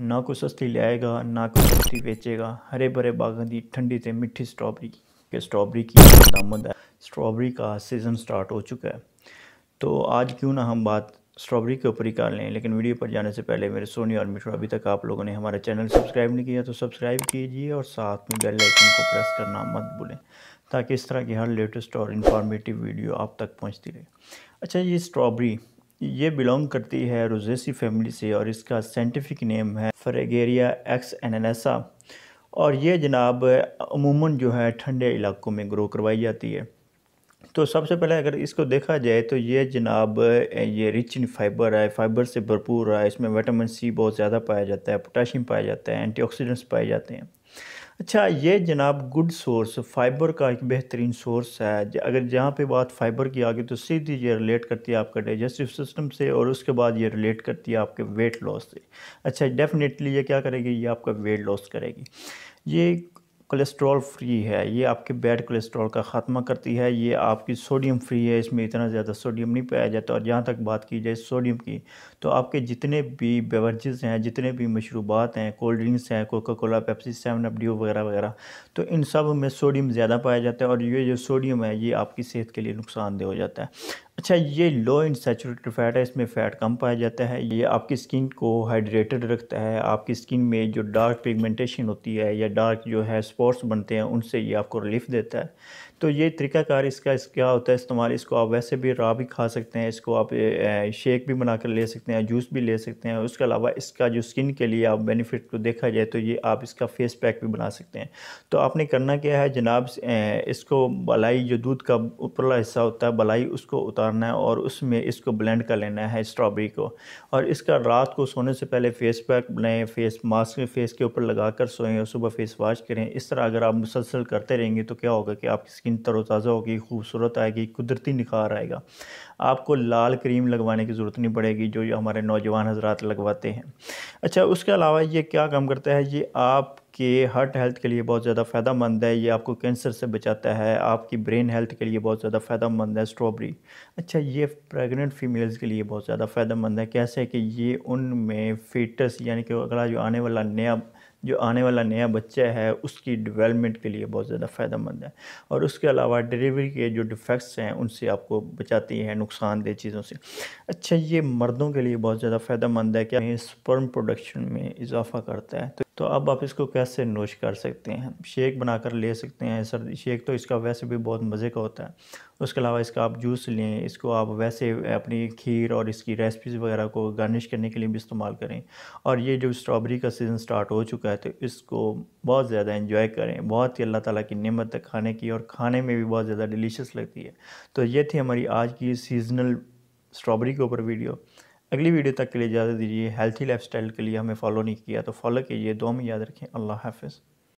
ना कोई सस्ती ले ना कोई सस्ती बेचेगा हरे भरे बागों की ठंडी से मिठी स्ट्रॉबेरी के स्ट्रॉबेरी की दामद है स्ट्रॉबेरी का सीज़न स्टार्ट हो चुका है तो आज क्यों ना हम बात स्ट्रॉबेरी के ऊपर ही कर लें लेकिन वीडियो पर जाने से पहले मेरे सोनी और मिश्रा अभी तक आप लोगों ने हमारा चैनल सब्सक्राइब नहीं किया तो सब्सक्राइब कीजिए और साथ में बेल आइकन को प्रेस करना मत भूलें ताकि इस तरह की हर लेटेस्ट और इन्फॉर्मेटिव वीडियो आप तक पहुँचती रहे अच्छा ये स्ट्रॉबेरी ये बिलोंग करती है रोजेसी फैमिली से और इसका साइंटिफिक नेम है फ्रेगेरिया एक्स एनसा और ये जनाब अमूमन जो है ठंडे इलाकों में ग्रो करवाई जाती है तो सबसे पहले अगर इसको देखा जाए तो ये जनाब ये रिच इन फाइबर है फाइबर से भरपूर है इसमें विटामिन सी बहुत ज़्यादा पाया जाता है पोटाशियम पाया जाता है एंटीऑक्सीडेंट्स पाए जाते हैं अच्छा ये जनाब गुड सोर्स फाइबर का एक बेहतरीन सोर्स है अगर जहाँ पे बात फाइबर की आ गई तो सीधी ये रिलेट करती है आपका डाइजेस्टिव सिस्टम से और उसके बाद ये रिलेट करती है आपके वेट लॉस से अच्छा डेफिनेटली ये क्या करेगी ये आपका वेट लॉस करेगी ये कोलेस्ट्रॉल फ्री है ये आपके बैड कोलेस्ट्रॉल का ख़ात्मा करती है ये आपकी सोडियम फ्री है इसमें इतना ज़्यादा सोडियम नहीं पाया जाता और जहाँ तक बात की जाए सोडियम की तो आपके जितने भी बेवरेजेस हैं जितने भी मशरूबात हैं कोल्ड ड्रिंक्स हैं Coca Cola Pepsi seven up Dew वगैरह वगैरह तो इन सब में सोडियम ज़्यादा पाया जाता है और ये जो सोडियम है ये आपकी सेहत के लिए नुकसानदेह हो जाता है अच्छा ये लो इन सेचूरेटेड फैट है इसमें फ़ैट कम पाया जाता है ये आपकी स्किन को हाइड्रेटेड रखता है आपकी स्किन में जो डार्क पिगमेंटेशन होती है या डार्क जो है स्पॉट्स बनते हैं उनसे ये आपको रिलीफ देता है तो ये तरीकाकार इसका इस क्या होता है इस्तेमाल इसको आप वैसे भी रा भी खा सकते हैं इसको आप शेक भी बनाकर ले सकते हैं जूस भी ले सकते हैं उसके अलावा इसका जो स्किन के लिए आप बेनिफिट को देखा जाए तो ये आप इसका फेस पैक भी बना सकते हैं तो आपने करना क्या है जनाब इसको बलाई जो दूध का उपरला हिस्सा होता है बलाई उसको उतारना है और उसमें इसको ब्लेंड कर लेना है स्ट्रॉबेरी को और इसका रात को सोने से पहले फेस पैक बनाएं फेस मास्क फेस के ऊपर लगा कर सोएँ और सुबह फेस वॉश करें इस तरह अगर आप मुसलसल करते रहेंगे तो क्या होगा कि आपकी स्किन स्किन तरोताज़ा होगी खूबसूरत आएगी कुदरती निखार आएगा आपको लाल क्रीम लगवाने की ज़रूरत नहीं पड़ेगी जो हमारे नौजवान हजरात लगवाते हैं अच्छा उसके अलावा ये क्या काम करता है ये आप कि हार्ट हेल्थ के लिए बहुत ज़्यादा फ़ायदा मंद है ये आपको कैंसर से बचाता है आपकी ब्रेन हेल्थ के लिए बहुत ज़्यादा फ़ायदा मंद है स्ट्रॉबेरी अच्छा ये प्रेग्नेंट फीमेल्स के लिए बहुत ज़्यादा फ़ायदा मंद है कैसे कि ये उनमें फिटस यानी कि अगला जो आने वाला नया जो आने वाला नया बच्चा है उसकी डेवलपमेंट के लिए बहुत ज़्यादा फ़ायदेमंद है और उसके अलावा डिलीवरी के जो डिफेक्ट्स हैं उनसे आपको बचाती है नुकसानदेह चीज़ों से अच्छा ये मर्दों के लिए बहुत ज़्यादा फ़ायदेमंद है क्या स्पर्म प्रोडक्शन में इजाफा करता है तो तो अब आप इसको कैसे नोश कर सकते हैं शेक बनाकर ले सकते हैं सर्दी शेक तो इसका वैसे भी बहुत मज़े का होता है उसके अलावा इसका आप जूस लें इसको आप वैसे अपनी खीर और इसकी रेसिपीज़ वगैरह को गार्निश करने के लिए भी इस्तेमाल करें और ये जो स्ट्रॉबेरी का सीज़न स्टार्ट हो चुका है तो इसको बहुत ज़्यादा इन्जॉय करें बहुत ही अल्लाह ताली की नमत है खाने की और खाने में भी बहुत ज़्यादा डिलीशियस लगती है तो ये थी हमारी आज की सीज़नल स्ट्रॉबेरी के ऊपर वीडियो अगली वीडियो तक के लिए इजाज़त दीजिए हेल्थी लाइफ के लिए हमें फॉलो नहीं किया तो फॉलो कीजिए दो में याद रखें अल्लाह हाफिज़